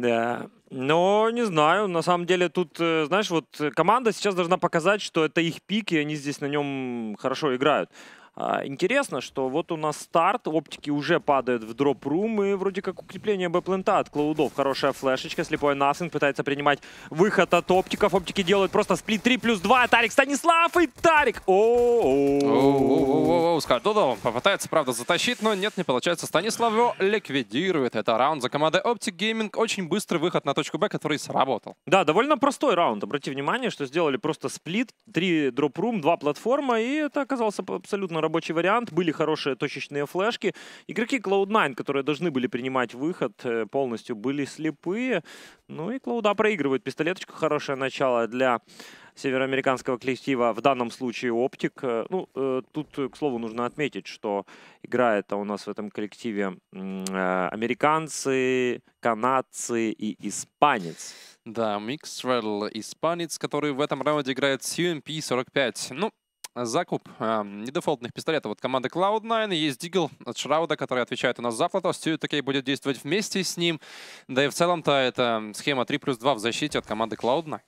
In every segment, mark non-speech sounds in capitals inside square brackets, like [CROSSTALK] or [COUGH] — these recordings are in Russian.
Да. Но не знаю, на самом деле тут, э, знаешь, вот э, команда сейчас должна показать, что это их пик, и они здесь на нем хорошо играют. А, интересно, что вот у нас старт, оптики уже падают в дроп-рум, и вроде как укрепление бэплента от клаудов. Хорошая флешечка, слепой Насин пытается принимать выход от оптиков. Оптики делают просто сплит 3 плюс 2, Тарик Станислав и Тарик! О О О О Хардудовым попытается, правда, затащить, но нет, не получается. Станислав его ликвидирует. Это раунд за командой Optic Gaming. Очень быстрый выход на точку Б, который сработал. Да, довольно простой раунд. Обрати внимание, что сделали просто сплит, 3 дроп-рум, 2 платформа, и это оказался абсолютно рабочий вариант, были хорошие точечные флешки. Игроки Cloud9, которые должны были принимать выход, э, полностью были слепые. Ну и Cloud проигрывает пистолеточку. Хорошее начало для североамериканского коллектива, в данном случае Оптик. Э, ну, э, тут, к слову, нужно отметить, что играет у нас в этом коллективе американцы, канадцы и испанец. Да, Микс испанец, который в этом раунде играет с UMP-45. Ну, Э, закуп э, недефолтных пистолетов от команды Cloud9. Есть Дигл от Шрауда, который отвечает у нас за плато. Стюит окей будет действовать вместе с ним. Да и в целом-то это схема 3 плюс 2 в защите от команды Cloud9.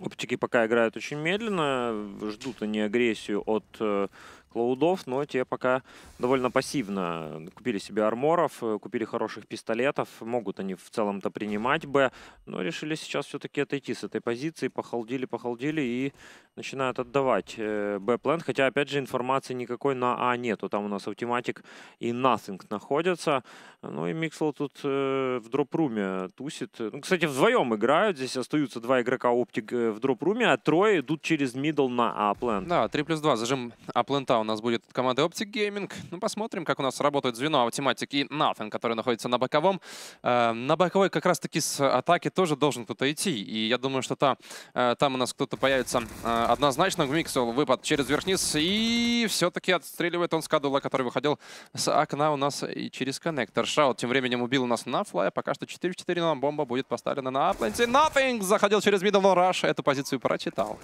Оптики пока играют очень медленно, ждут они агрессию от э, лоудов, но те пока довольно пассивно купили себе арморов, э, купили хороших пистолетов, могут они в целом-то принимать Б, но решили сейчас все-таки отойти с этой позиции, похалдили, похалдили и начинают отдавать э, Б-план, хотя, опять же, информации никакой на А нету, там у нас автоматик и Nothing находятся, ну и Миксел тут э, в дропруме тусит, ну, кстати, вдвоем играют, здесь остаются два игрока Optic в дропруме, а трое идут через мидл на а план Да, 3 плюс 2, зажим А-плента у нас будет от команды Optic Gaming. Ну, посмотрим, как у нас работает звено автоматики Nothing, который находится на боковом. Э, на боковой как раз-таки с атаки тоже должен кто-то идти. И я думаю, что та, э, там у нас кто-то появится э, однозначно. В Миксел выпад через верхниз И все-таки отстреливает он Скадула, который выходил с окна у нас и через коннектор. Шаут тем временем убил у нас на флай. Пока что 4 в 4, но бомба будет поставлена на апленте. Nothing заходил через middle rush. Эту позицию прочитал.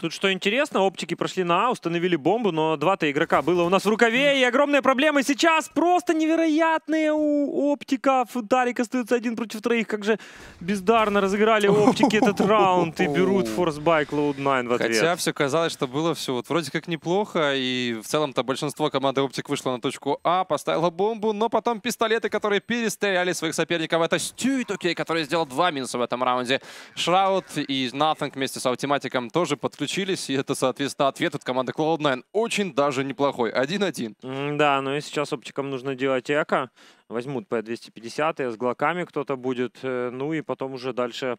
Тут что интересно, оптики прошли на А, установили бомбу, но два-то игрока было у нас в рукаве, и огромные проблемы сейчас просто невероятные у оптиков. Тарик остается один против троих, как же бездарно разыграли оптики этот раунд и берут форсбайк Cloud9 в ответ. Хотя все казалось, что было все вот вроде как неплохо, и в целом-то большинство команды оптик вышло на точку А, поставила бомбу, но потом пистолеты, которые перестреляли своих соперников, это Стюит, окей, который сделал два минуса в этом раунде. Шраут и Натанг вместе с Аутиматиком тоже подключились подключились, и это, соответственно, ответ от команды Cloud9. Очень даже неплохой. 1-1. Да, ну и сейчас оптикам нужно делать эко возьмут P250 с глоками кто-то будет, э, ну и потом уже дальше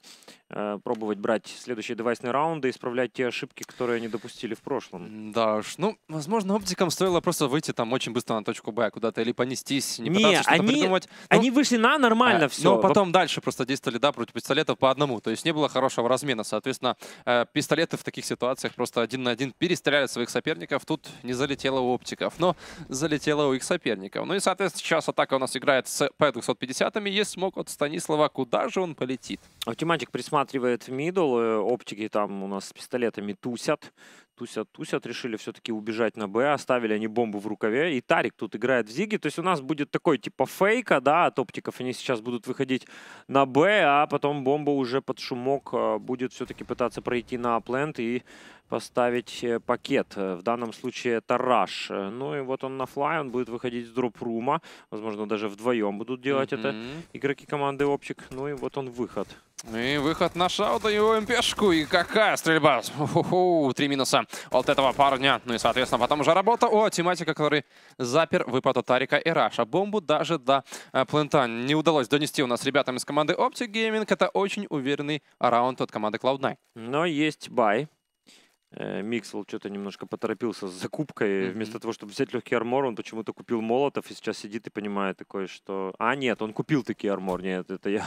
э, пробовать брать следующие девайсные раунды, исправлять те ошибки, которые они допустили в прошлом. Да уж, ну, возможно, оптикам стоило просто выйти там очень быстро на точку Б куда-то или понестись, не, не пытаться что-то они, придумать. Ну, они вышли на нормально э, все. Но ну, потом Во... дальше просто действовали, да, против пистолетов по одному, то есть не было хорошего размена, соответственно, э, пистолеты в таких ситуациях просто один на один перестреляли своих соперников, тут не залетело у оптиков, но залетело у их соперников. Ну и, соответственно, сейчас атака у нас сейчас играет с P250, есть смог от Станислава, куда же он полетит? Автоматик присматривает мидл, э, оптики там у нас с пистолетами тусят, тусят, тусят, решили все-таки убежать на Б, оставили они бомбу в рукаве, и Тарик тут играет в Зиги, то есть у нас будет такой типа фейка, да, от оптиков они сейчас будут выходить на Б, а потом бомба уже под шумок э, будет все-таки пытаться пройти на Аплент и поставить э, пакет, э, в данном случае это Раш. Ну и вот он на флай, он будет выходить с дроп-рума, возможно, даже вдвоем будут делать mm -hmm. это игроки команды Оптик, ну и вот он выход. Ну и выход на шаута его ОМПшку. И какая стрельба. три минуса от этого парня. Ну и, соответственно, потом уже работа. О, тематика, который запер выпад от Тарика и Раша. Бомбу даже до э, плента не удалось донести у нас ребятам из команды Optic Gaming. Это очень уверенный раунд от команды Cloud9. Но есть бай. Э, Миксел что-то немножко поторопился с закупкой. Mm-hmm. Вместо того, чтобы взять легкий армор, он почему-то купил молотов и сейчас сидит и понимает такое, что... А, нет, он купил такие армор. Нет, это я...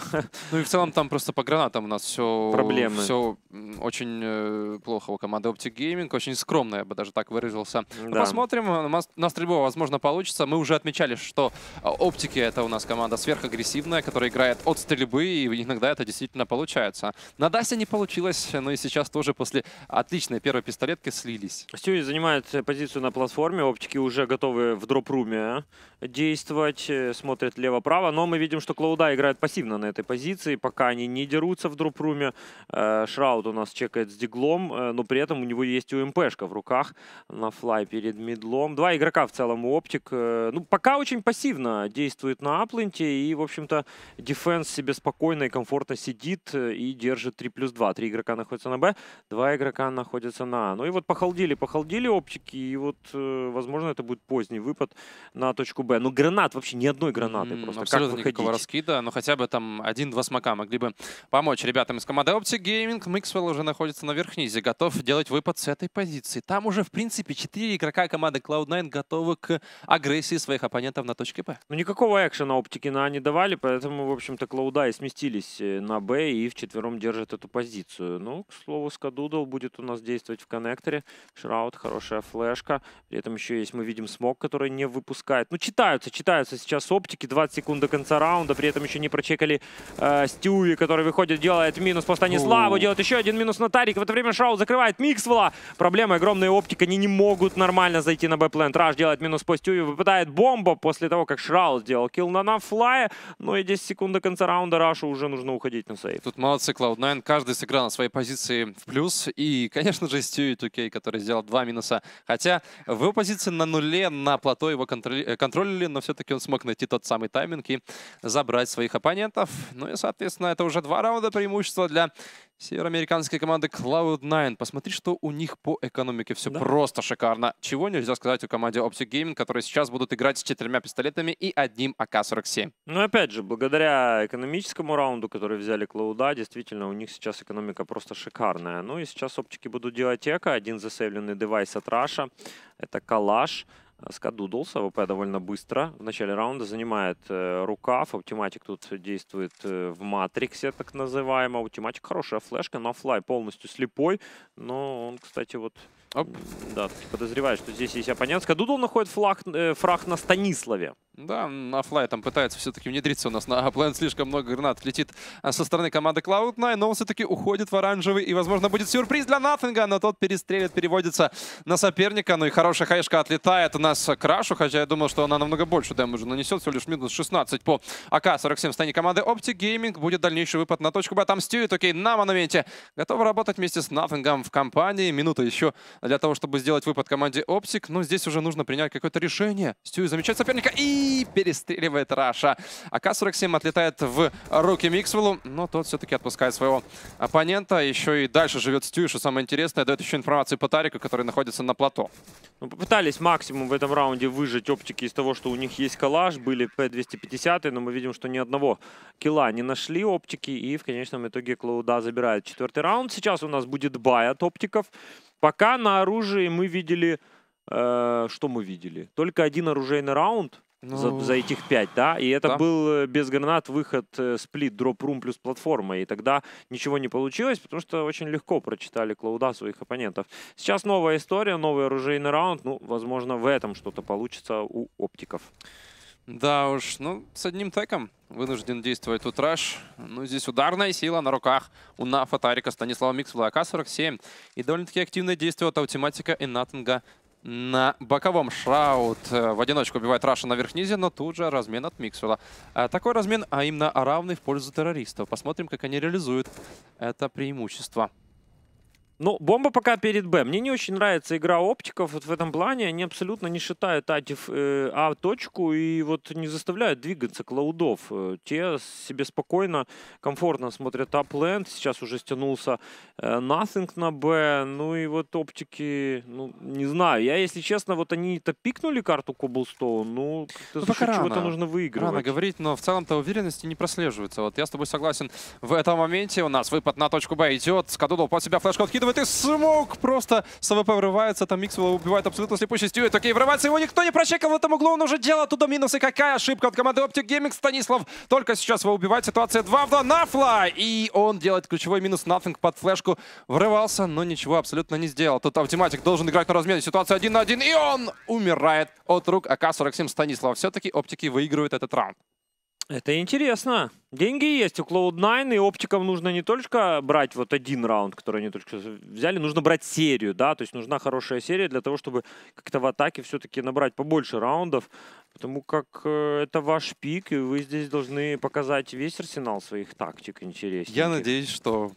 Ну и в целом там просто по гранатам у нас все... Проблемы. Все очень э, плохо у команды Optic Gaming. Очень скромно, я бы даже так выразился. Ну, да. посмотрим. Э, На стрельбу, возможно, получится. Мы уже отмечали, что Оптики — это у нас команда сверхагрессивная, которая играет от стрельбы, и иногда это действительно получается. На Дасе не получилось, но и сейчас тоже после отличной первой первой пистолетке слились. Стюи занимает позицию на платформе, оптики уже готовы в дропруме действовать, э, смотрят лево-право, но мы видим, что Клоуда играет пассивно на этой позиции, пока они не дерутся в дропруме. Э, Шрауд у нас чекает с диглом, э, но при этом у него есть УМПшка в руках на флай перед мидлом. Два игрока в целом у оптик, ну, пока очень пассивно действует на апленте и, в общем-то, дефенс себе спокойно и комфортно сидит и держит 3 плюс 2. Три игрока находятся на Б, два игрока находятся переключиться на А. Ну и вот похолдели, похолдели оптики, и вот, э, возможно, это будет поздний выпад на точку Б. Но ну, гранат, вообще ни одной гранаты mm, просто. Абсолютно как никакого раскида, но хотя бы там один-два смока могли бы помочь ребятам из команды Optic Gaming. Миксвелл уже находится на верхнизе, готов делать выпад с этой позиции. Там уже, в принципе, четыре игрока команды Cloud9 готовы к агрессии своих оппонентов на точке Б. Ну никакого экшена оптики на А не давали, поэтому, в общем-то, Cloud9 сместились э, на Б и вчетвером держат эту позицию. Ну, к слову, Скадудал будет у нас действовать действовать в коннекторе. Шраут, хорошая флешка. При этом еще есть, мы видим, смог, который не выпускает. Ну, читаются, читаются сейчас оптики. 20 секунд до конца раунда. При этом еще не прочекали э, Стюи, который выходит, делает минус по Станиславу. Делает еще один минус на Тарик. В это время Шраут закрывает Миксвелла. Проблема огромные оптика. Они не могут нормально зайти на Б-плент. Раш делает минус по Стюи. Выпадает бомба после того, как Шраут сделал килл на нафлае. Ну и 10 секунд до конца раунда Рашу уже нужно уходить на сейф. Тут молодцы Cloud9. Каждый сыграл на своей позиции в плюс. И, конечно же, уже Стюи 2 который сделал два минуса. Хотя в его позиции на нуле, на плато его контроли э, контролили, но все-таки он смог найти тот самый тайминг и забрать своих оппонентов. Ну и, соответственно, это уже два раунда преимущества для североамериканской команды Cloud9. Посмотри, что у них по экономике. Все да. просто шикарно. Чего нельзя сказать о команде Optic Gaming, которые сейчас будут играть с четырьмя пистолетами и одним АК-47. Ну, опять же, благодаря экономическому раунду, который взяли Cloud, действительно, у них сейчас экономика просто шикарная. Ну и сейчас оптики будут делать библиотека, один засейвленный девайс от Раша. Это калаш. Э, Скадудлс, АВП довольно быстро в начале раунда занимает э, рукав. Аутиматик тут действует э, в Матриксе, так называемом. Аутиматик хорошая флешка, но флай полностью слепой. Но он, кстати, вот Оп. Да, подозреваю, что здесь есть оппонентская. Дудл находит флаг, э, фраг на Станиславе. Да, на флай там пытается все-таки внедриться у нас на план. Слишком много гранат летит а, со стороны команды Cloud9, но он все-таки уходит в оранжевый. И, возможно, будет сюрприз для Нафинга, но тот перестрелит, переводится на соперника. Ну и хорошая хайшка отлетает у нас а, Крашу, хотя я думал, что она намного больше дэмэджа нанесет. Всего лишь минус 16 по АК-47 в стороне команды Optic Gaming. Будет дальнейший выпад на точку Б. Там Стюит, окей, на моменте. Готовы работать вместе с Нафингом в компании. Минута еще для того, чтобы сделать выпад команде Optic. Но ну, здесь уже нужно принять какое-то решение. Стюи замечает соперника и перестреливает Раша. АК-47 отлетает в руки Миксвеллу, но тот все-таки отпускает своего оппонента. Еще и дальше живет Стюи, что самое интересное, дает еще информацию по Тарику, который находится на плато. Ну, попытались максимум в этом раунде выжать оптики из того, что у них есть коллаж. Были P250, но мы видим, что ни одного килла не нашли оптики. И в конечном итоге Клоуда забирает четвертый раунд. Сейчас у нас будет бай от оптиков. Пока на оружии мы видели... Э, что мы видели? Только один оружейный раунд ну... за, за этих пять, да? И это да. был э, без гранат выход э, сплит, дроп-рум плюс платформа. И тогда ничего не получилось, потому что очень легко прочитали Клауда своих оппонентов. Сейчас новая история, новый оружейный раунд. Ну, возможно, в этом что-то получится у оптиков. Да уж, ну, с одним теком вынужден действовать тут Раш. Ну, здесь ударная сила на руках у Нафа Тарика Станислава Миксвелла, АК-47. И довольно-таки активное действие от аутематика и Натанга на боковом Шраут э, в одиночку убивает Раша на верхнизе, но тут же размен от Миксвелла. Э, такой размен, а именно равный в пользу террористов. Посмотрим, как они реализуют это преимущество. Ну, бомба пока перед Б. Мне не очень нравится игра оптиков. Вот в этом плане они абсолютно не считают А, диф, э, а точку и вот не заставляют двигаться клаудов. Э, те себе спокойно, комфортно смотрят апленд. Сейчас уже стянулся э, Nothing на Б. Ну и вот оптики, ну, не знаю. Я, если честно, вот они-то пикнули карту Cobblestone. Ну, ну пока чего-то нужно выигрывать. Рано говорить, но в целом-то уверенности не прослеживается. Вот я с тобой согласен. В этом моменте у нас выпад на точку Б идет. Скадудов под себя флешку откидывает выкидывает, и Смоук просто с АВП врывается, там Миксвелла убивает абсолютно слепой частью, и такие врывается, его никто не прочекал в этом углу, он уже делал оттуда минус, и какая ошибка от команды Optic Gaming, Станислав только сейчас его убивает, ситуация 2 в 2, Нафла, и он делает ключевой минус, Nothing под флешку врывался, но ничего абсолютно не сделал, тут автоматик должен играть на размене, ситуация 1 на 1, и он умирает от рук АК-47 Станислава, все-таки Оптики выигрывают этот раунд. Это интересно. Деньги есть у Cloud9, и оптикам нужно не только брать вот один раунд, который они только взяли, нужно брать серию, да, то есть нужна хорошая серия для того, чтобы как-то в атаке все-таки набрать побольше раундов, потому как э, это ваш пик, и вы здесь должны показать весь арсенал своих тактик интересненьких. Я надеюсь, что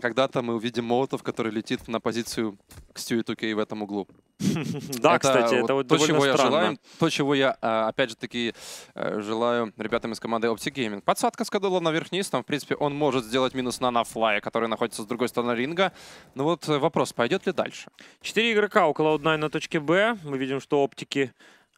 когда-то мы увидим Молотов, который летит на позицию к Стюи 2 в этом углу. [LAUGHS] Да, кстати, это вот то, чего я желаю, то, чего я, э, опять же таки, э, желаю ребятам из команды Optic Gaming. Подсадка с Кадула наверх вниз, там, в принципе, он может сделать минус на на нафлае, который находится с другой стороны ринга. Ну вот э, вопрос, пойдет ли дальше? Четыре игрока около Cloud9 на точке Б. Мы видим, что оптики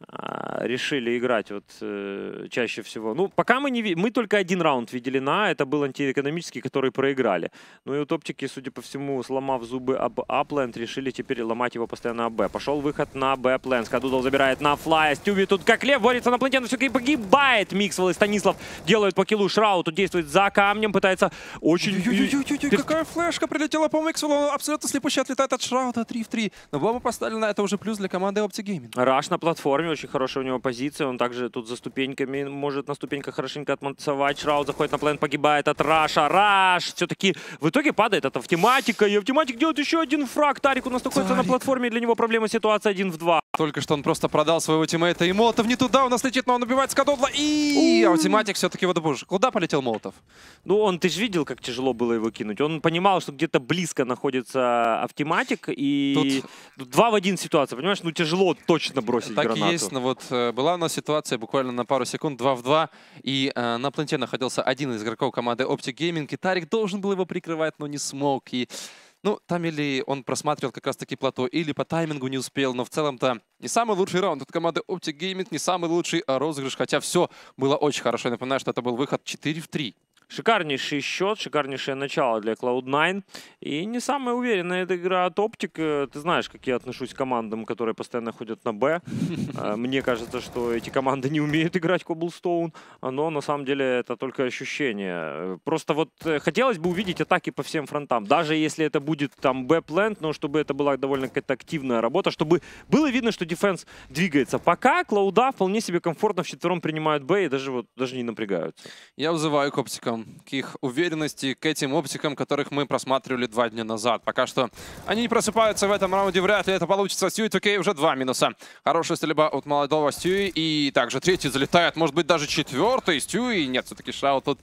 а, решили играть вот э, чаще всего. Ну, пока мы не мы только один раунд видели на, а, это был антиэкономический, который проиграли. Ну и вот оптики, судя по всему, сломав зубы об Апленд, решили теперь ломать его постоянно АБ. Пошел выход на Б Пленс, Кадудл забирает на флая, Стюби тут как лев борется на планете, но все-таки погибает Миксвелл и Станислав делают по киллу Шрау, тут действует за камнем, пытается очень... Ты... Какая флешка прилетела по Миксвеллу, он абсолютно слепущий отлетает от Шрауда 3 в 3. Но бомба поставили на это уже плюс для команды Optic Gaming. Раш на платформе очень хорошая у него позиция. Он также тут за ступеньками может на ступеньках хорошенько отмансовать. Шрау заходит на план, погибает от Раша. Раш! Все-таки в итоге падает от автоматика. И автоматик делает еще один фраг. Тарик у нас находится Тарик. на платформе. Для него проблема ситуация 1 в 2. Только что он просто продал своего тиммейта. И Молотов не туда. У нас летит, но он убивает Скадодла. И автоматик все-таки вот добужит. Куда полетел Молотов? Ну, он, ты же видел, как тяжело было его кинуть. Он понимал, что где-то близко находится автоматик. И тут... 2 в 1 ситуация. Понимаешь, ну тяжело точно бросить так гранату. Естественно, вот э, была у нас ситуация буквально на пару секунд, 2 в 2, и э, на планете находился один из игроков команды Optic Gaming, и Тарик должен был его прикрывать, но не смог, и... Ну, там или он просматривал как раз-таки плато, или по таймингу не успел, но в целом-то не самый лучший раунд от команды Optic Gaming, не самый лучший а розыгрыш, хотя все было очень хорошо. Я напоминаю, что это был выход 4 в 3. Шикарнейший счет, шикарнейшее начало для Cloud9. И не самая уверенная эта игра от Optic. Э, ты знаешь, как я отношусь к командам, которые постоянно ходят на Б. [LAUGHS] Э, мне кажется, что эти команды не умеют играть Cobblestone, но на самом деле это только ощущение. Просто вот э, хотелось бы увидеть атаки по всем фронтам. Даже если это будет там Б-плент, но чтобы это была довольно какая-то активная работа, чтобы было видно, что дефенс двигается. Пока Клауда вполне себе комфортно в четвером принимают Б и даже, вот, даже не напрягаются. Я вызываю к Optic оптикам, к их уверенности, к этим оптикам, которых мы просматривали два дня назад. Пока что они не просыпаются в этом раунде, вряд ли это получится. Сьюи 2 уже два минуса. Хорошая стрельба от молодого Сьюи, и также третий залетает, может быть, даже четвертый Сьюи. Нет, все-таки Шау тут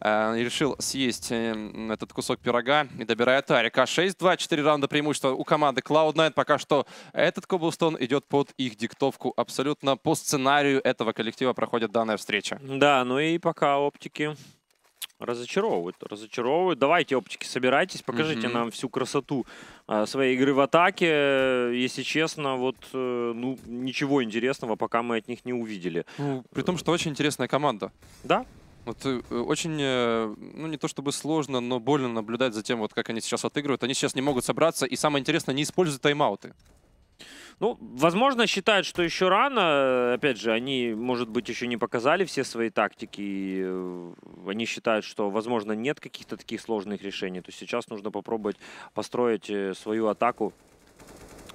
э, решил съесть э, этот кусок пирога и добирает Арика. 6-2, 4 раунда преимущества у команды Cloud9. Пока что этот Коблстон идет под их диктовку абсолютно по сценарию этого коллектива проходит данная встреча. Да, ну и пока оптики Разочаровывают, разочаровывают. Давайте, оптики, собирайтесь, покажите mm -hmm. нам всю красоту э, своей игры в атаке. Если честно, вот э, ну ничего интересного пока мы от них не увидели. Ну, при том, что очень интересная команда. Да, вот э, очень, э, ну не то чтобы сложно, но больно наблюдать за тем, вот как они сейчас отыгрывают. Они сейчас не могут собраться, и самое интересное, не используют тайм-ауты. Ну, возможно, считают, что еще рано. Опять же, они, может быть, еще не показали все свои тактики. Э, они считают, что, возможно, нет каких-то таких сложных решений. То есть сейчас нужно попробовать построить э, свою атаку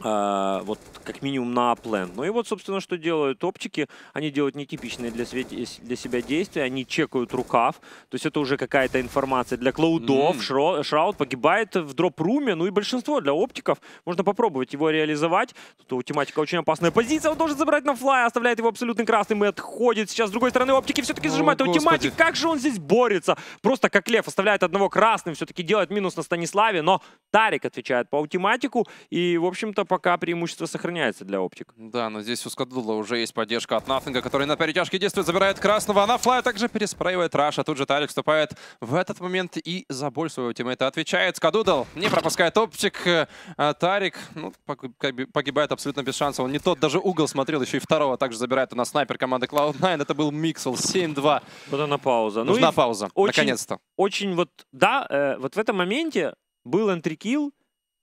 а, вот как минимум на аплен. Ну и вот, собственно, что делают оптики. Они делают нетипичные для, свет... для себя действия. Они чекают рукав. То есть это уже какая-то информация для клаудов. Mm. Шро... Шрауд погибает в дроп-руме. Ну и большинство для оптиков. Можно попробовать его реализовать. Тут у тематика очень опасная позиция. Он должен забрать на флай. Оставляет его абсолютно красным и отходит. Сейчас с другой стороны оптики все-таки зажимают его тематик. Как же он здесь борется? Просто как лев. Оставляет одного красным. Все-таки делает минус на Станиславе. Но Тарик отвечает по ультиматику. И, в общем-то, пока преимущество сохраняется для оптик. Да, но здесь у Скадула уже есть поддержка от Нафтинга, который на перетяжке действует, забирает красного, а Нафлай также переспраивает Раша. Тут же Тарик вступает в этот момент и за боль своего тиммейта отвечает. Скадудл не пропускает оптик. А Тарик ну, погибает абсолютно без шанса, Он не тот даже угол смотрел, еще и второго также забирает у нас снайпер команды Cloud9. Это был Миксел 7-2. Вот она пауза. Ну Нужна ну пауза, наконец-то. Очень вот, да, э, вот в этом моменте был энтрикил,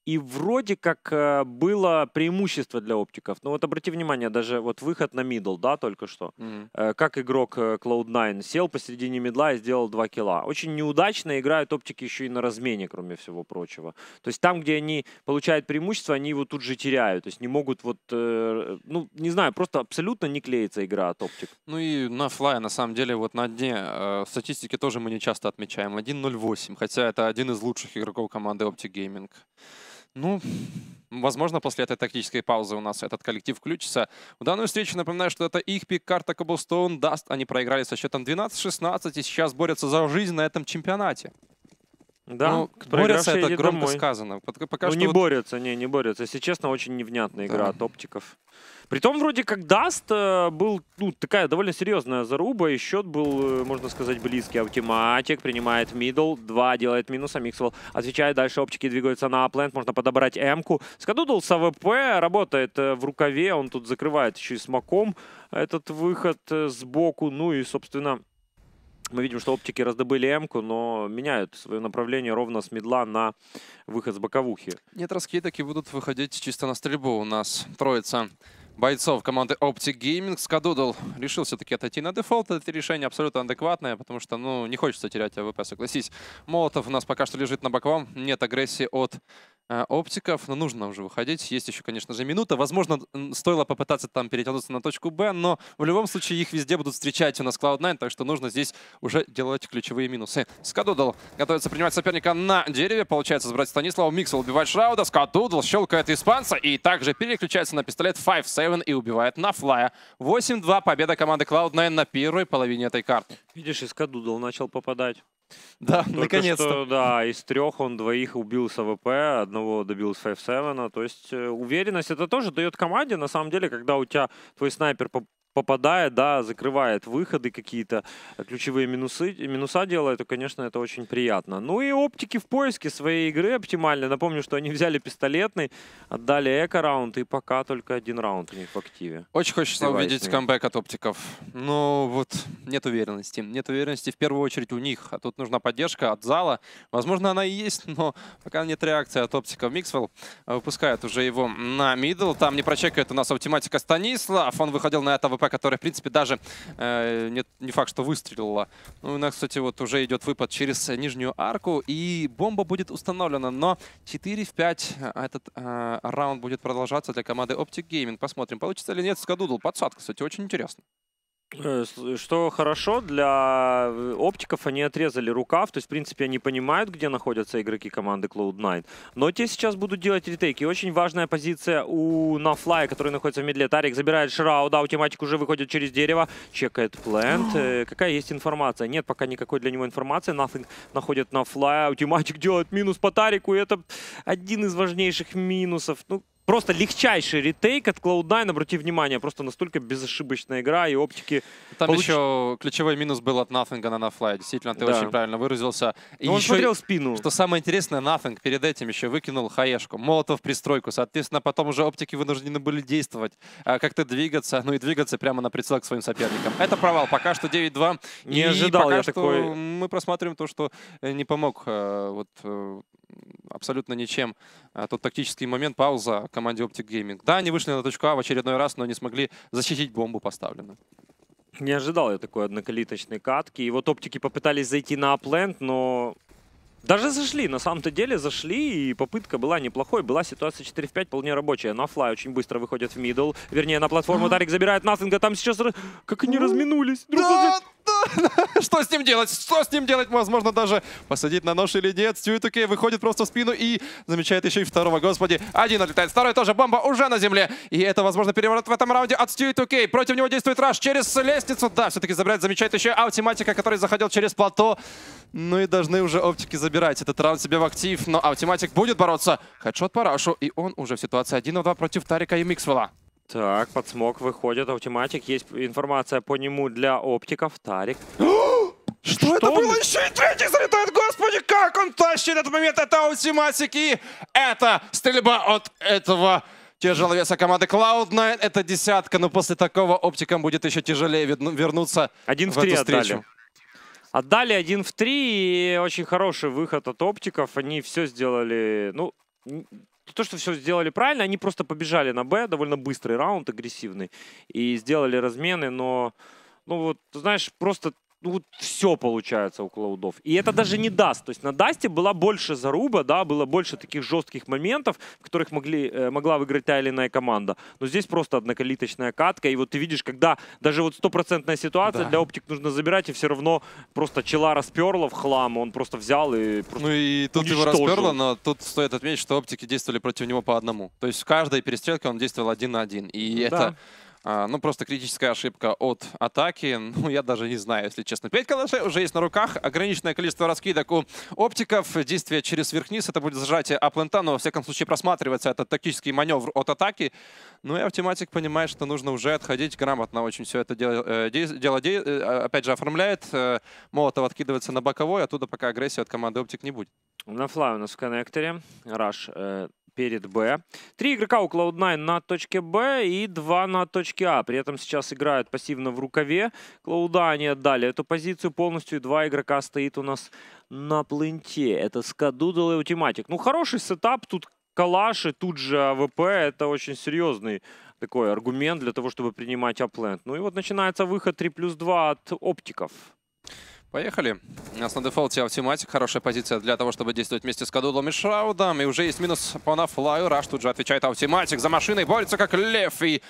и вроде как э, было преимущество для оптиков. Но ну, вот обрати внимание, даже вот выход на мидл, да, только что. Mm-hmm. Как игрок э, Cloud9 сел посередине мидла и сделал 2 килла. Очень неудачно играют оптики еще и на размене, кроме всего прочего. То есть там, где они получают преимущество, они его тут же теряют. То есть не могут вот, ну, не знаю, просто абсолютно не клеится игра от оптик. Ну и на флай, на самом деле, вот на дне в статистике тоже мы не часто отмечаем. 1.08, хотя это один из лучших игроков команды Optic Gaming. Ну, Возможно, после этой тактической паузы у нас этот коллектив включится. В данную встречу напоминаю, что это их пик карта Cobblestone Dust. Они проиграли со счетом 12-16 и сейчас борются за жизнь на этом чемпионате. Да, ну, борются это громко домой. сказано. Пока ну, что не вот... борются, не, не борются. Если честно, очень невнятная да. игра от оптиков. Притом, вроде как, Даст э, был, ну, такая довольно серьезная заруба, и счет был, э, можно сказать, близкий. Автоматик принимает мидл, 2 делает минуса, Миксвелл отвечает, дальше оптики двигаются на аплент, можно подобрать М-ку. с АВП работает э, в рукаве, он тут закрывает еще и смоком этот выход сбоку, ну и, собственно... Мы видим, что оптики раздобыли М-ку, но меняют свое направление ровно с медла на выход с боковухи. Нет, раскидок и будут выходить чисто на стрельбу у нас троица бойцов команды Optic Gaming. Скадудл решил все-таки отойти на дефолт. Это решение абсолютно адекватное, потому что, ну, не хочется терять АВП, согласись. Молотов у нас пока что лежит на боковом. Нет агрессии от э, оптиков, но нужно нам уже выходить. Есть еще, конечно же, минута. Возможно, стоило попытаться там перетянуться на точку Б, но в любом случае их везде будут встречать у нас Cloud9, так что нужно здесь уже делать ключевые минусы. Скадудл готовится принимать соперника на дереве. Получается сбрать Станислава. Миксел убивать Шрауда. Скадудл щелкает испанца и также переключается на пистолет 5 Sail Рейвен и убивает на флая. 8-2. Победа команды Cloud9 на первой половине этой карты. Видишь, из Кадудл начал попадать. Да, наконец-то. Да, из трех он двоих убил с АВП, одного добил с 5-7. То есть э, уверенность это тоже дает команде. На самом деле, когда у тебя твой снайпер попадает, да, закрывает выходы какие-то, э, ключевые минусы, э, минуса делает, то, конечно, это очень приятно. Ну и оптики в поиске своей игры оптимальной. Напомню, что они [LAUGHS] взяли пистолетный, отдали эко-раунд, и пока только один раунд у них в активе. Очень хочется Девайсный. увидеть камбэк от оптиков. Ну вот нет уверенности. Нет уверенности в первую очередь у них, а тут нужна поддержка от зала. Возможно, она и есть, но пока нет реакции от оптиков. Миксвелл э, выпускает уже его на мидл, там не прочекает у нас оптиматика Станислав, он выходил на это ВП которая, в принципе, даже э, не, не факт, что выстрелила. Ну, у нас, кстати, вот уже идет выпад через нижнюю арку, и бомба будет установлена. Но 4 в 5 э, этот э, раунд будет продолжаться для команды Optic Gaming. Посмотрим, получится или нет. Скадудл, подсадка, кстати, очень интересно. Э, э, что хорошо, для э, оптиков они отрезали рукав, то есть, в принципе, они понимают, где находятся игроки команды Cloud9. Но те сейчас будут делать ретейки. Очень важная позиция у Нафлая, который находится в медле. Тарик забирает Шрауда, автоматик уже выходит через дерево, чекает плент. Какая есть информация? Нет пока никакой для него информации. Нафлинг находит Нафлая, автоматик делает минус по Тарику, и это один из важнейших минусов. Ну, Просто легчайший ретейк от Cloud9, обрати внимание, просто настолько безошибочная игра и оптики. Там получ... еще ключевой минус был от Нафинга на нафлай, действительно, ты да. очень правильно выразился. И он еще, смотрел спину. Что самое интересное, Nothing перед этим еще выкинул хаешку, молотов пристройку, соответственно, потом уже оптики вынуждены были действовать, а, как-то двигаться, ну и двигаться прямо на прицел к своим соперникам. Это провал, пока что 9-2. Не и ожидал я такой. Мы просматриваем то, что э, не помог э, вот э, абсолютно ничем а, тот тактический момент, пауза команде Optic Gaming. Да, они вышли на точку А в очередной раз, но не смогли защитить бомбу поставленную. Не ожидал я такой однокалиточной катки. И вот оптики попытались зайти на аплент, но даже зашли, на самом-то деле зашли, и попытка была неплохой. Была ситуация 4 в 5, вполне рабочая. На флай очень быстро выходят в мидл. Вернее, на платформу Тарик забирает Нафтинга. Там сейчас... Как они разминулись. Друг [LAUGHS] Что с ним делать? Что с ним делать? Возможно, даже посадить на нож или нет. Стюи выходит просто в спину и замечает еще и второго. Господи, один отлетает, второй тоже. Бомба уже на земле. И это, возможно, переворот в этом раунде от Стюитуке. Против него действует Раш через лестницу. Да, все-таки забирает. Замечает еще автоматика, который заходил через плато. Ну и должны уже оптики забирать этот раунд себе в актив. Но автоматик будет бороться. Хедшот по Рашу. И он уже в ситуации 1 на 2 против Тарика и Миксвелла. Так, под смог выходит автоматик. Есть информация по нему для оптиков. Тарик. Что, [GASPS] Что это было? Еще и третий залетает, господи, как он тащит этот момент, это аутиматик, и это стрельба от этого тяжеловеса команды Cloud9, это десятка, но после такого оптикам будет еще тяжелее вернуться один в, в эту встречу. Отдали. Отдали один в три, и очень хороший выход от оптиков, они все сделали, ну, то, что все сделали правильно, они просто побежали на Б, довольно быстрый раунд, агрессивный, и сделали размены, но, ну вот, знаешь, просто ну, вот все получается у клаудов. И это даже не даст. То есть на дасте была больше заруба, да, было больше таких жестких моментов, в которых могли, э, могла выиграть та или иная команда. Но здесь просто однокалиточная катка. И вот ты видишь, когда даже вот стопроцентная ситуация, да. для оптик нужно забирать, и все равно просто чела расперла в хлам, он просто взял и просто Ну и тут уничтожил. его расперло, но тут стоит отметить, что оптики действовали против него по одному. То есть в каждой перестрелке он действовал один на один. И да. это а, ну, просто критическая ошибка от атаки. [LAUGHS] Ну, я даже не знаю, если честно. 5 калашей уже есть на руках. Ограниченное количество раскидок у оптиков. Действие через верх-низ. Это будет зажатие аплента, но, во всяком случае, просматривается этот тактический маневр от атаки. Ну, и автоматик понимает, что нужно уже отходить грамотно. Очень все это дело, э, дело э, а, опять же, оформляет. Э, Молотов откидывается на боковой. Оттуда пока агрессии от команды оптик не будет. На флай у нас в коннекторе. Раш э, перед Б. Три игрока у Cloud9 на точке Б и два на точке А. При этом сейчас играют пассивно в рукаве. Cloud9 отдали эту позицию полностью. два игрока стоит у нас на пленте. Это Скадудл и Утиматик. Ну, хороший сетап. Тут калаши, тут же АВП. Это очень серьезный такой аргумент для того, чтобы принимать аплент. Ну и вот начинается выход 3 плюс 2 от оптиков. Поехали. У нас на дефолте автоматик. Хорошая позиция для того, чтобы действовать вместе с Кадудлом и Шраудом. И уже есть минус по нафлаю. Раш тут же отвечает автоматик. За машиной борется как лев. И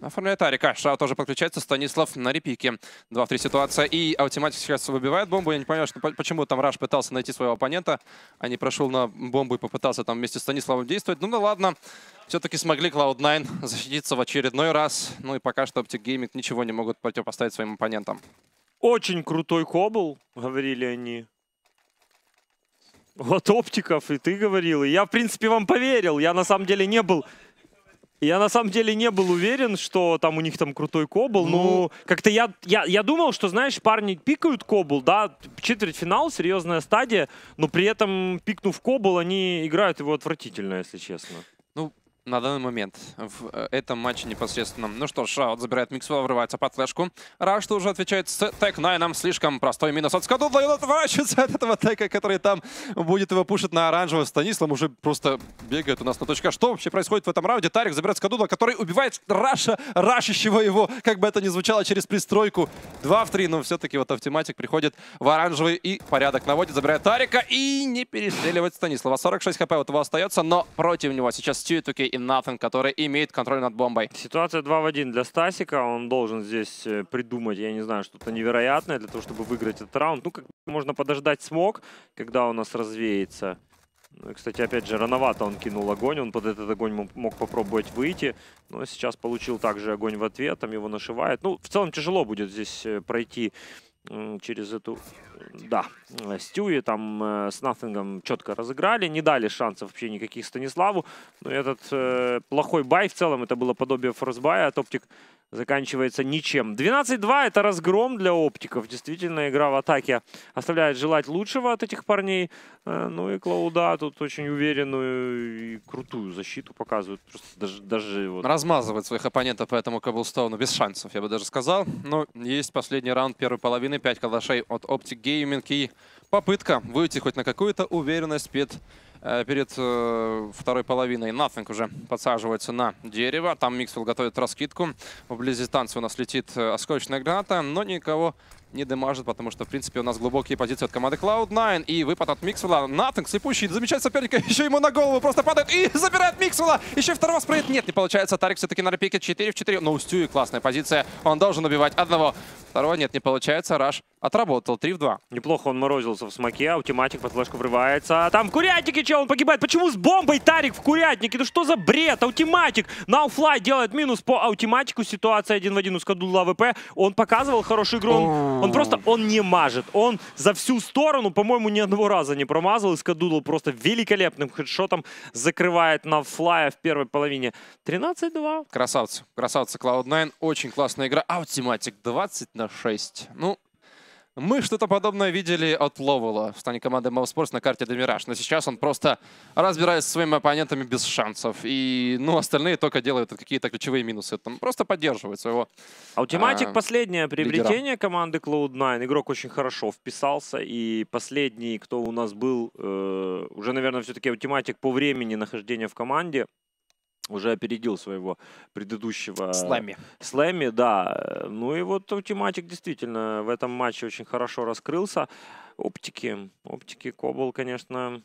оформляет Арика. Шрауд тоже подключается. Станислав на репике. 2 в 3 ситуация. И автоматик сейчас выбивает бомбу. Я не понимаю, что, почему там Раш пытался найти своего оппонента, а не прошел на бомбу и попытался там вместе с Станиславом действовать. Ну да ладно. Все-таки смогли Cloud9 защититься в очередной раз. Ну и пока что Optic Gaming ничего не могут противопоставить своим оппонентам. Очень крутой кобл, говорили они. Вот оптиков, и ты говорил. И я, в принципе, вам поверил. Я на самом деле не был... Я на самом деле не был уверен, что там у них там крутой кобл. Ну, ну как-то я, я, я думал, что, знаешь, парни пикают кобл, да, четвертьфинал, серьезная стадия, но при этом, пикнув кобл, они играют его отвратительно, если честно на данный момент в э, этом матче непосредственно. Ну что ж, Раут забирает Миксвелл, врывается под флешку. Раш уже отвечает с тег нам Слишком простой минус от И Лайон отворачивается [LAUGHS] от этого тека, который там будет его пушить на оранжевого. Станислав уже просто бегает у нас на точка. Что вообще происходит в этом раунде? Тарик забирает Скадудла, который убивает Раша, рашащего его, как бы это ни звучало, через пристройку. Два в три, но все-таки вот автоматик приходит в оранжевый и порядок наводит, забирает Тарика и не перестреливает Станислава. 46 хп вот его остается, но против него сейчас Тьютуки и Nothing, которые имеют контроль над бомбой. Ситуация 2 в 1 для Стасика. Он должен здесь э, придумать, я не знаю, что-то невероятное для того, чтобы выиграть этот раунд. Ну, как можно подождать смог, когда у нас развеется. Ну, и, кстати, опять же, рановато он кинул огонь. Он под этот огонь мог попробовать выйти. Но сейчас получил также огонь в ответ. Там его нашивает. Ну, в целом тяжело будет здесь э, пройти через эту... Да, Стюи там э, с Нафингом четко разыграли, не дали шансов вообще никаких Станиславу. Но этот э, плохой бай в целом, это было подобие форсбая от а Оптик заканчивается ничем. 12-2 это разгром для оптиков. Действительно, игра в атаке оставляет желать лучшего от этих парней. Э, ну и Клауда тут очень уверенную и крутую защиту показывает. Просто даже, даже вот... Размазывает своих оппонентов по этому Каблстоуну без шансов, я бы даже сказал. Но есть последний раунд первой половины. 5 калашей от Optic Gaming и попытка выйти хоть на какую-то уверенность перед Э, перед э, второй половиной Nothing уже подсаживается на дерево. Там Миксвелл готовит раскидку. Вблизи станции у нас летит э, осколочная граната, но никого не демажит, потому что, в принципе, у нас глубокие позиции от команды Cloud9. И выпад от Миксвелла. Натанг, слепущий, замечает соперника, [LAUGHS] еще ему на голову просто падает и [LAUGHS] забирает Миксвелла. Еще второго спрейт. Нет, не получается. Тарик все-таки на репике 4 в 4. Но у Стюи классная позиция. Он должен убивать одного. Второго нет, не получается. Раш отработал. 3 в 2. Неплохо он морозился в смоке. Аутиматик под флешку врывается. А там в курятнике чел, он погибает. Почему с бомбой Тарик в курятнике? Ну что за бред? Аутиматик. Науфлай делает минус по аутиматику. Ситуация один в один у Скадула ВП. Он показывал хорошую игру. Он он просто, он не мажет. Он за всю сторону, по-моему, ни одного раза не промазал. Искадудл просто великолепным хедшотом закрывает на флая в первой половине. 13-2. Красавцы. Красавцы Cloud9. Очень классная игра. Аутематик 20 на 6. Ну, мы что-то подобное видели от Ловела в стане команды Mavsports на карте Демираж. Но сейчас он просто разбирается с своими оппонентами без шансов. И, ну, остальные только делают какие-то ключевые минусы. Там просто поддерживают своего Аутиматик а, последнее приобретение лидера. команды Cloud9. Игрок очень хорошо вписался. И последний, кто у нас был, э, уже, наверное, все-таки Аутиматик по времени нахождения в команде уже опередил своего предыдущего... слэми слэми да. Э, ну и вот тематик действительно в этом матче очень хорошо раскрылся. Оптики, оптики, Кобл, конечно,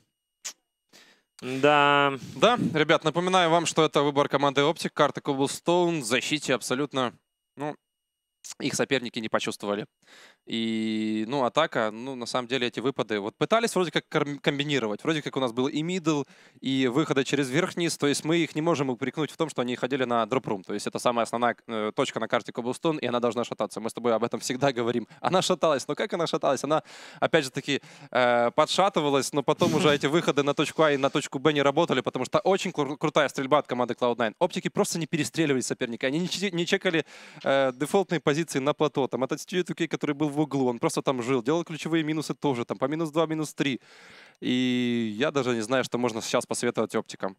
да. Да, ребят, напоминаю вам, что это выбор команды Optic, карта Cobblestone, защите абсолютно, ну, их соперники не почувствовали. И, ну, атака, ну, на самом деле, эти выпады вот пытались вроде как комбинировать. Вроде как у нас был и мидл, и выходы через верх-низ. То есть мы их не можем упрекнуть в том, что они ходили на дропрум. То есть это самая основная э, точка на карте Коблстон, и она должна шататься. Мы с тобой об этом всегда говорим. Она шаталась. Но как она шаталась? Она, опять же таки, э, подшатывалась, но потом уже эти выходы на точку А и на точку Б не работали, потому что очень кру крутая стрельба от команды Cloud9. Оптики просто не перестреливали соперника. Они не, не чекали э, дефолтные позиции позиции на плато, там от Attitude который был в углу, он просто там жил, делал ключевые минусы тоже, там по минус 2, минус 3. И я даже не знаю, что можно сейчас посоветовать оптикам.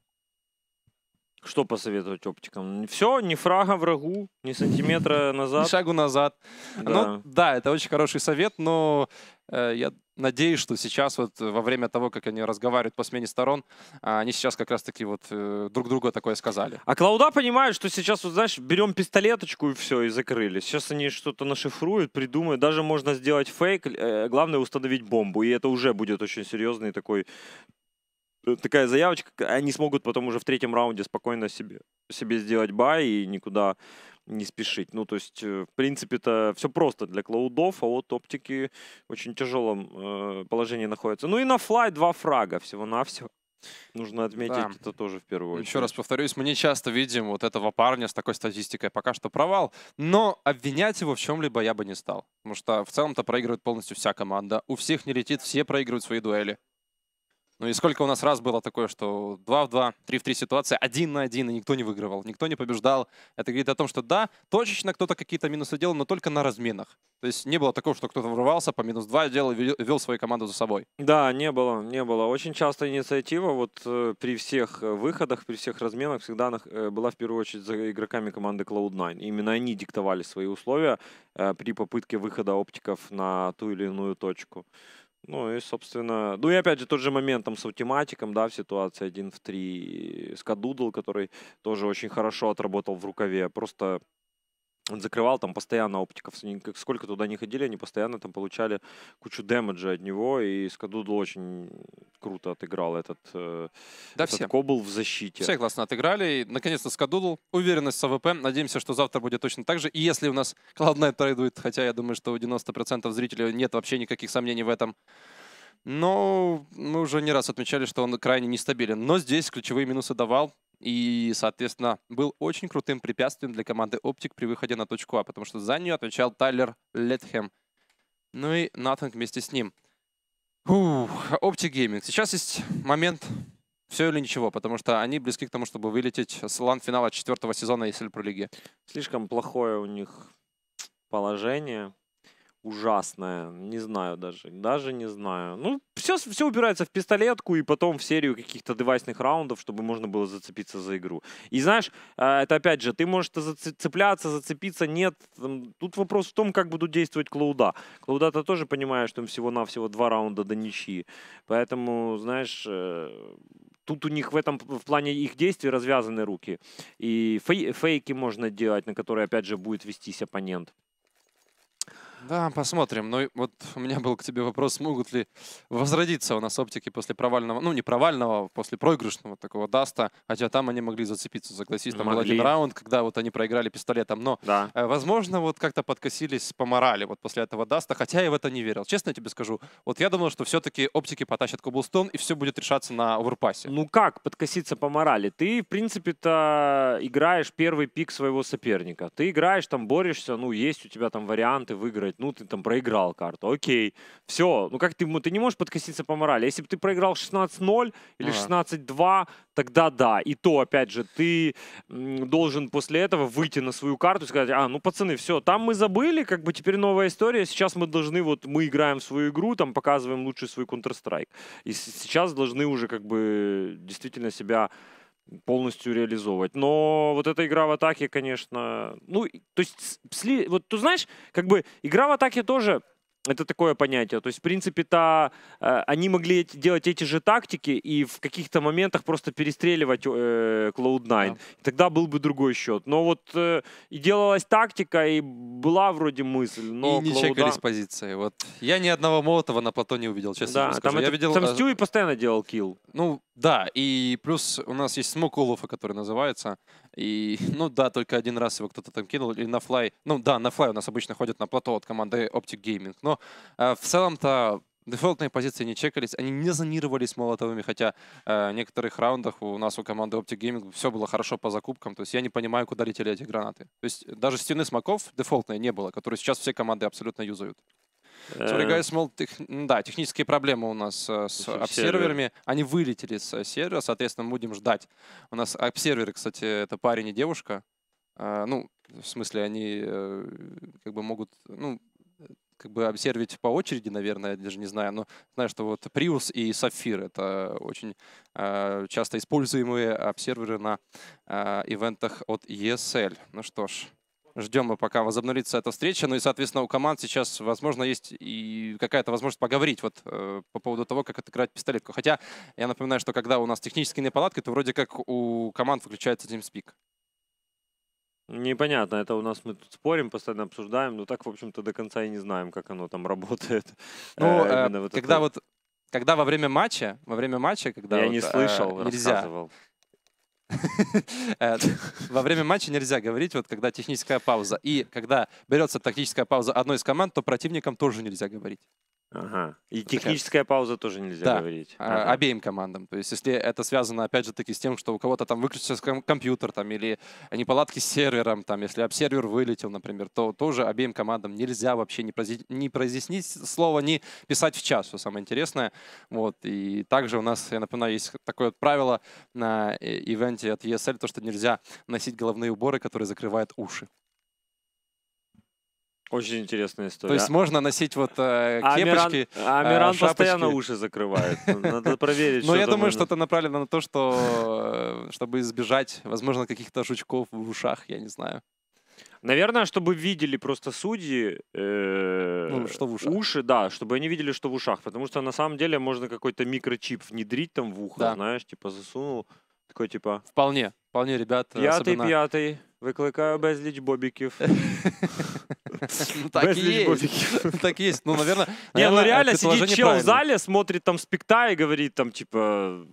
Что посоветовать оптикам? Все, ни фрага врагу, ни сантиметра [LAUGHS] назад. Ни шагу назад. Да. Ну да, это очень хороший совет, но Э, я надеюсь, что сейчас вот э, во время того, как они разговаривают по смене сторон, а, они сейчас как раз-таки вот э, друг другу такое сказали. А Клауда понимают, что сейчас, вот знаешь, берем пистолеточку и все, и закрыли. Сейчас они что-то нашифруют, придумают. Даже можно сделать фейк, главное установить бомбу. И это уже будет очень серьезный такой такая заявочка, они смогут потом уже в третьем раунде спокойно себе, себе сделать бай и никуда не спешить. Ну, то есть, э, в принципе-то все просто для клаудов, а вот оптики в очень тяжелом э, положении находятся. Ну и на флай два фрага всего-навсего. Нужно отметить да. это тоже в первую очередь. Еще раз повторюсь, мы не часто видим вот этого парня с такой статистикой. Пока что провал, но обвинять его в чем-либо я бы не стал. Потому что в целом-то проигрывает полностью вся команда. У всех не летит, все проигрывают свои дуэли. Ну и сколько у нас раз было такое, что 2 в 2, 3 в 3 ситуации 1 на 1, и никто не выигрывал, никто не побеждал. Это говорит о том, что да, точечно кто-то какие-то минусы делал, но только на разменах. То есть не было такого, что кто-то врывался, по минус 2 делал и вел свою команду за собой. Да, не было, не было. Очень часто инициатива вот э, при всех э, выходах, при всех разменах всегда э, была в первую очередь за игроками команды Cloud9. Именно они диктовали свои условия э, при попытке выхода оптиков на ту или иную точку. Ну и, собственно, ну и опять же тот же момент там с аутематиком, да, в ситуации 1 в 3, э, Скадудл, который тоже очень хорошо отработал в рукаве, просто он закрывал там постоянно оптиков. Сколько туда не ходили, они постоянно там получали кучу дэмэджа от него. И Скадудл очень круто отыграл этот, э, да этот все. кобл в защите. Все классно отыграли. И, наконец-то Скадудл. Уверенность с АВП. Надеемся, что завтра будет точно так же. И если у нас Cloud9 хотя я думаю, что у 90% зрителей нет вообще никаких сомнений в этом, но мы уже не раз отмечали, что он крайне нестабилен. Но здесь ключевые минусы давал и, соответственно, был очень крутым препятствием для команды Optic при выходе на точку А, потому что за нее отвечал Тайлер Летхем. Ну и Натанг вместе с ним. Ух, Optic Gaming. Сейчас есть момент все или ничего, потому что они близки к тому, чтобы вылететь с лан-финала четвертого сезона ESL Pro лиги. Слишком плохое у них положение ужасная. Не знаю даже. Даже не знаю. Ну, все, все упирается в пистолетку и потом в серию каких-то девайсных раундов, чтобы можно было зацепиться за игру. И знаешь, э, это опять же, ты можешь зацепляться, зацепиться, нет. Тут вопрос в том, как будут действовать Клауда. клауда то тоже понимает, что им всего-навсего два раунда до ничьи. Поэтому, знаешь, э, тут у них в этом в плане их действий развязаны руки. И фей, фейки можно делать, на которые, опять же, будет вестись оппонент. Да, посмотрим. Ну, вот у меня был к тебе вопрос, смогут ли возродиться у нас оптики после провального, ну, не провального, а после проигрышного такого даста, хотя там они могли зацепиться, согласись, там могли. был один раунд, когда вот они проиграли пистолетом, но, да. э, возможно, вот как-то подкосились по морали вот после этого даста, хотя я в это не верил. Честно тебе скажу, вот я думал, что все-таки оптики потащат Коблстон, и все будет решаться на оверпасе. Ну как подкоситься по морали? Ты, в принципе-то, играешь первый пик своего соперника. Ты играешь, там борешься, ну, есть у тебя там варианты выиграть исправить. Ну, ты там проиграл карту, окей. Все, ну как ты, ты не можешь подкоситься по морали. Если бы ты проиграл 16-0 или ага. 16-2, тогда да. И то, опять же, ты должен после этого выйти на свою карту и сказать, а, ну, пацаны, все, там мы забыли, как бы теперь новая история, сейчас мы должны, вот мы играем в свою игру, там показываем лучший свой Counter-Strike. И сейчас должны уже как бы действительно себя полностью реализовывать. Но вот эта игра в атаке, конечно... Ну, то есть, вот, ты знаешь, как бы игра в атаке тоже это такое понятие. То есть, в принципе-то, э, они могли делать эти же тактики и в каких-то моментах просто перестреливать э, Cloud9. Да. Тогда был бы другой счет. Но вот э, и делалась тактика, и была вроде мысль. Но и не Cloud... чекались позиции. Вот я ни одного Молотова на плато не увидел, честно да, Там, я это, видел... там а, Стюи постоянно делал килл. Ну, да, и плюс у нас есть смок Олафа, который называется. И, [LAUGHS] ну да, только один раз его кто-то там кинул, или на флай. Ну да, на флай у нас обычно ходят на плато от команды Optic Gaming. Но э, в целом-то дефолтные позиции не чекались, они не зонировались молотовыми, хотя э, в некоторых раундах у нас у команды Optic Gaming все было хорошо по закупкам, то есть я не понимаю, куда летели эти гранаты. То есть даже стены смоков дефолтные не было, которые сейчас все команды абсолютно юзают. Э. Sorry, guys, мол, тех... да, технические проблемы у нас э, с обсерверами. Они вылетели с э, сервера, соответственно, будем ждать. У нас обсерверы, кстати, это парень и девушка. Э, ну, в смысле, они э, как бы могут... Ну, как бы обсервить по очереди, наверное, я даже не знаю, но знаю, что вот Prius и Sapphire — это очень э, часто используемые обсерверы на э, ивентах от ESL. Ну что ж, Ждем мы, пока возобновится эта встреча. Ну и, соответственно, у команд сейчас, возможно, есть и какая-то возможность поговорить вот э, по поводу того, как отыграть пистолетку. Хотя я напоминаю, что когда у нас технические неполадки, то вроде как у команд выключается TeamSpeak. Непонятно, это у нас мы тут спорим, постоянно обсуждаем, но так, в общем-то, до конца и не знаем, как оно там [LAUGHS] работает. Ну, э, э, вот когда это... вот, когда во время матча, во время матча, когда Я вот, не э, слышал, э, нельзя. рассказывал. [LAUGHS] Э, во время матча нельзя говорить, вот когда техническая пауза. И когда берется тактическая пауза одной из команд, то противникам тоже нельзя говорить. Ага. И техническая Такая... пауза тоже нельзя да. говорить. А, ага. Обеим командам. То есть, если это связано, опять же, таки с тем, что у кого-то там выключился компьютер, там, или неполадки с сервером, там, если об сервер вылетел, например, то тоже обеим командам нельзя вообще не, произ... не произнести слово, не писать в час, что самое интересное. Вот. И также у нас, я напоминаю, есть такое вот правило на э, ивенте от ESL, то, что нельзя носить головные уборы, которые закрывают уши. Очень интересная история. То есть а можно носить вот э, кепочки, Амиран, Амиран э, постоянно уши закрывает. Ну, надо проверить. [LAUGHS] Но я думаю, что это направлено на то, что э, чтобы избежать, возможно, каких-то жучков в ушах, я не знаю. Наверное, чтобы видели просто судьи э, ну, что в ушах. уши, да, чтобы они видели, что в ушах, потому что на самом деле можно какой-то микрочип внедрить там в ухо, да. знаешь, типа засунул, такой типа. Вполне, вполне, ребят. Э, пятый, особенно... пятый, выкликаю безлич бобиков. [LAUGHS] Ну, [LAUGHS] так и есть. Так есть. Ну, наверное... Не, ну реально сидит чел в зале, смотрит там спекта и говорит там, типа,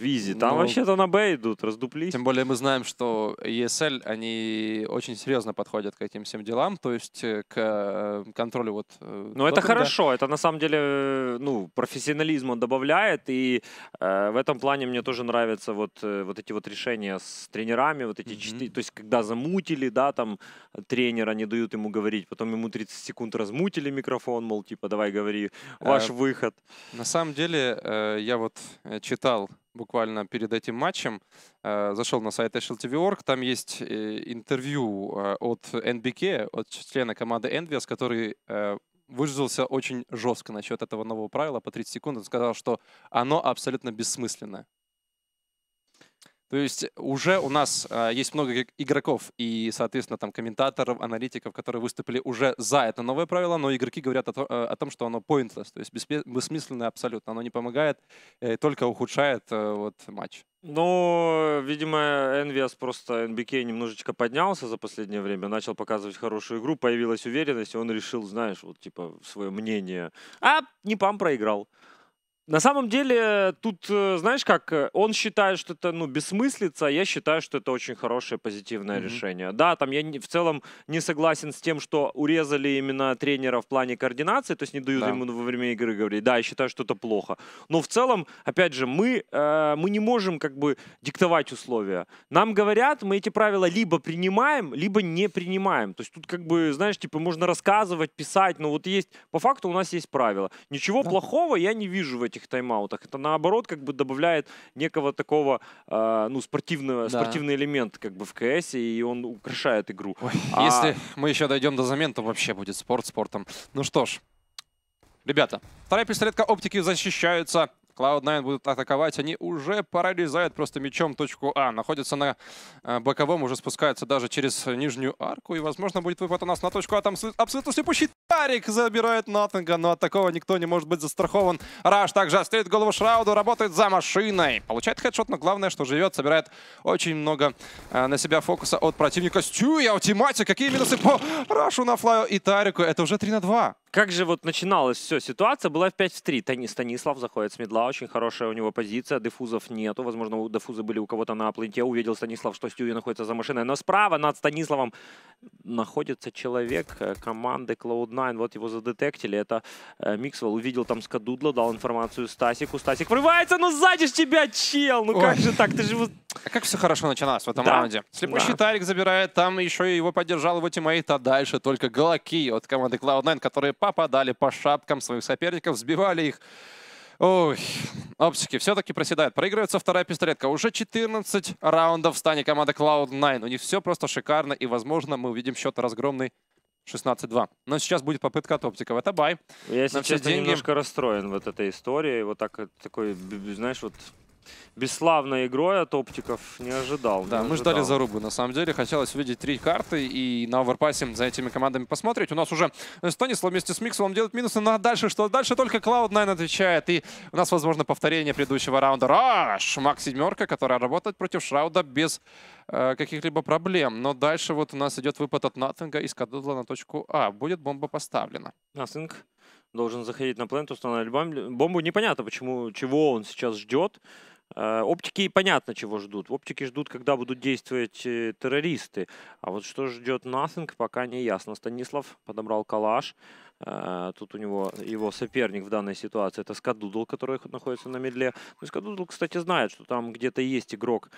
Визе. Там ну, вообще-то на Б идут, раздуплись. Тем более мы знаем, что ESL, они очень серьезно подходят к этим всем делам, то есть э, к э, контролю вот... Э, ну это хорошо, это на самом деле, ну, профессионализм он добавляет, и э, в этом плане мне тоже нравятся вот, вот эти вот решения с тренерами, вот эти mm -hmm. четыре, то есть когда замутили, да, там тренера не дают ему говорить, потом ему 30 секунд размутили микрофон, мол, типа, давай говори, ваш э, выход. На самом деле, э, я вот читал буквально перед этим матчем. Э, зашел на сайт Ashel там есть э, интервью э, от NBK, от члена команды Envious, который выразился очень жестко насчет этого нового правила по 30 секунд. Он сказал, что оно абсолютно бессмысленное. То есть уже у нас э, есть много игроков и, соответственно, там комментаторов, аналитиков, которые выступили уже за это новое правило, но игроки говорят о, то, э, о том, что оно pointless, то есть бессмысленное абсолютно, оно не помогает, э, только ухудшает э, вот, матч. Ну, видимо, NVS просто NBK немножечко поднялся за последнее время, начал показывать хорошую игру, появилась уверенность, и он решил, знаешь, вот типа свое мнение. А, не пам проиграл. На самом деле, тут, э, знаешь, как э, он считает, что это ну, бессмыслица, а я считаю, что это очень хорошее позитивное mm-hmm. решение. Да, там я не, в целом не согласен с тем, что урезали именно тренера в плане координации, то есть не дают да. ему во время игры говорить. Да, я считаю, что это плохо. Но в целом, опять же, мы, э, мы не можем как бы диктовать условия. Нам говорят, мы эти правила либо принимаем, либо не принимаем. То есть тут как бы, знаешь, типа можно рассказывать, писать, но вот есть, по факту у нас есть правила. Ничего да. плохого я не вижу в этом этих тайм-аутах. Это наоборот как бы добавляет некого такого э, ну, спортивного, да. спортивный элемент как бы в КС, и он украшает игру. Ой, а... Если мы еще дойдем до замен, то вообще будет спорт спортом. Ну что ж, ребята, вторая пистолетка оптики защищаются Cloud9 будут атаковать. Они уже парализают просто мячом точку А. Находятся на э, боковом, уже спускаются даже через нижнюю арку. И, возможно, будет выпад у нас на точку А. Там абсолютно слепущий Тарик забирает Ноттинга, но от такого никто не может быть застрахован. Раш также остреет голову Шрауду, работает за машиной. Получает хедшот, но главное, что живет, собирает очень много э, на себя фокуса от противника. Стюй, аутимати, какие минусы по Рашу на флаю и Тарику. Это уже 3 на 2. Как же вот начиналась все ситуация? Была в 5 в 3. Тани, Станислав заходит с медла, очень хорошая у него позиция, дефузов нету. Возможно, у дефузы были у кого-то на пленте. Увидел Станислав, что Стюи находится за машиной. Но справа над Станиславом находится человек э, команды Cloud9. Вот его задетектили. Это э, Миксвелл увидел там Скадудла, дал информацию Стасику. Стасик врывается, но сзади ж тебя, чел! Ну Ой. как же так? Ты же... А Как все хорошо начиналось в этом да. раунде. Слепой да. щитарик забирает, там еще и его поддержал его тиммейт, а дальше только голоки от команды Cloud9, которые попадали по шапкам своих соперников, сбивали их. Ой, оптики все-таки проседают. Проигрывается вторая пистолетка. Уже 14 раундов в стане команды Cloud9. У них все просто шикарно. И, возможно, мы увидим счет разгромный 16-2. Но сейчас будет попытка от оптиков. Это бай. Я, если честно, деньги... немножко расстроен вот этой историей. Вот так, э, такой, знаешь, вот бесславной игрой от оптиков не ожидал. Да, не мы ждали зарубы, на самом деле. Хотелось увидеть три карты и на оверпасе за этими командами посмотреть. У нас уже Станислав вместе с миксом делает минусы. Но дальше что? Дальше только Cloud9 отвечает. И у нас, возможно, повторение предыдущего раунда. Раш! Макс семерка, которая работает против Шрауда без э, каких-либо проблем. Но дальше вот у нас идет выпад от Натинга из Кадудла на точку А. Будет бомба поставлена. Натинг должен заходить на плент, устанавливать бомбу. Непонятно, почему, чего он сейчас ждет. Э, оптики понятно, чего ждут. Оптики ждут, когда будут действовать э, террористы. А вот что ждет Nothing, пока не ясно. Станислав подобрал калаш. А, тут у него его соперник в данной ситуации это Скадудл, который находится на медле. Ну, Скадудл, кстати, знает, что там где-то есть игрок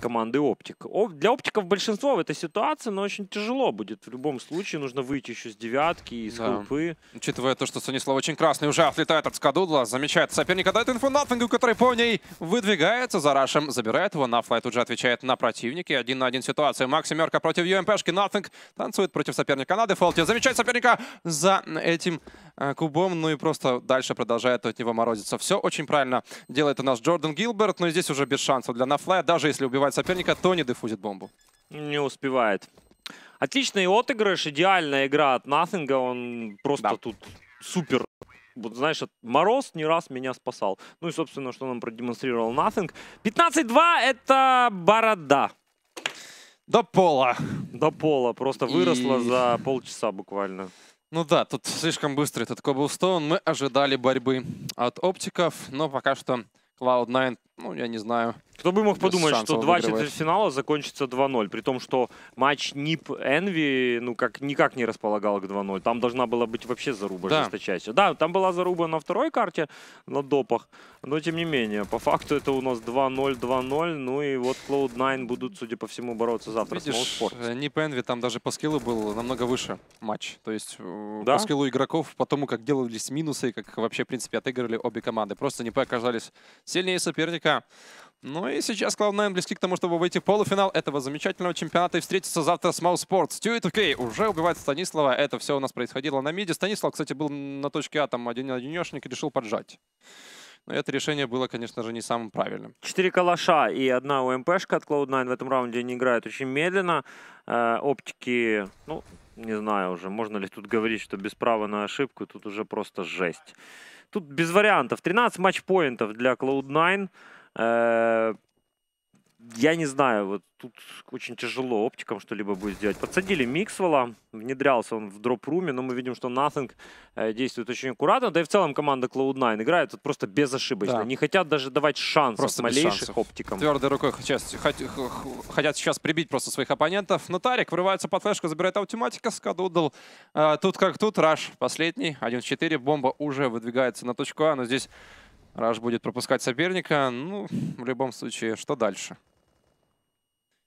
команды Оптик. Для Оптиков большинство в этой ситуации, но очень тяжело будет. В любом случае нужно выйти еще с девятки и с да. Хлупы. Учитывая то, что Станислав очень красный уже отлетает от Скадудла, замечает соперника, дает инфу Натфингу, который по ней выдвигается за Рашем, забирает его. Нафлай уже отвечает на противники. Один на один ситуация. Максимерка против ЮМПшки. Натфинг танцует против соперника на дефолте. Замечает соперника за этим э, кубом, ну и просто дальше продолжает от него морозиться. Все очень правильно делает у нас Джордан Гилберт, но здесь уже без шансов для Нафлая. Даже если убивает соперника, то не дефузит бомбу. Не успевает. Отличный отыгрыш, идеальная игра от Нафинга, он просто да. тут супер вот знаешь, Мороз не раз меня спасал. Ну и, собственно, что нам продемонстрировал Nothing. 15-2 — это борода. До пола. До пола. Просто и... выросла за полчаса буквально. Ну да, тут слишком быстрый этот Cobblestone. Мы ожидали борьбы от оптиков, но пока что Cloud9 ну, я не знаю. Кто бы мог подумать, что два четвертьфинала закончится 2-0, при том, что матч НИП Энви, ну, как никак не располагал к 2-0. Там должна была быть вообще заруба да. жесточайшая. Да, там была заруба на второй карте, на допах, но тем не менее, по факту это у нас 2-0, 2-0, ну и вот Cloud9 будут, судя по всему, бороться завтра Видишь, с Mouseport. Э, НИП Энви там даже по скиллу был намного выше матч, то есть э, да? по скиллу игроков, по тому, как делались минусы, как вообще, в принципе, отыгрывали обе команды. Просто НИП оказались сильнее соперника, пока. Ну и сейчас Cloud9 близки к тому, чтобы выйти в полуфинал этого замечательного чемпионата и встретиться завтра с Mousesports. Стюит Окей уже убивает Станислава. Это все у нас происходило на миде. Станислав, кстати, был на точке А, там один-одинешник, решил поджать. Но это решение было, конечно же, не самым правильным. Четыре калаша и одна УМПшка от Cloud9 в этом раунде. не играют очень медленно. Э, оптики, ну, не знаю уже, можно ли тут говорить, что без права на ошибку. Тут уже просто жесть. Тут без вариантов. 13 матчпоинтов для Cloud9. Э, я не знаю, вот тут очень тяжело оптикам что-либо будет сделать. Подсадили Миксвелла, внедрялся он в дроп-руме, но мы видим, что Nothing э, действует очень аккуратно. Да и в целом команда Cloud9 играет вот просто безошибочно. Да. Не хотят даже давать шансов просто малейших шансов. оптикам. Твердой рукой хотят, хотят сейчас прибить просто своих оппонентов. Но Тарик врывается под флешку, забирает автоматика, скадудл. Э, тут как тут, Раш последний, 1-4, бомба уже выдвигается на точку А, но здесь... Раш будет пропускать соперника. Ну, в любом случае, что дальше?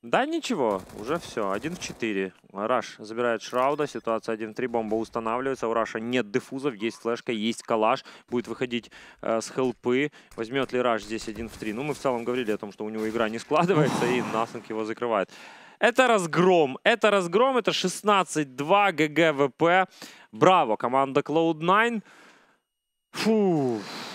Да ничего, уже все, 1 в 4. Раш забирает Шрауда, ситуация 1 в 3, бомба устанавливается, у Раша нет дефузов, есть флешка, есть калаш, будет выходить э, с хелпы. Возьмет ли Раш здесь 1 в 3? Ну, мы в целом говорили о том, что у него игра не складывается, и Наснг его закрывает. Это разгром, это разгром, это 16-2 ГГВП. Браво, команда Cloud9. Фух.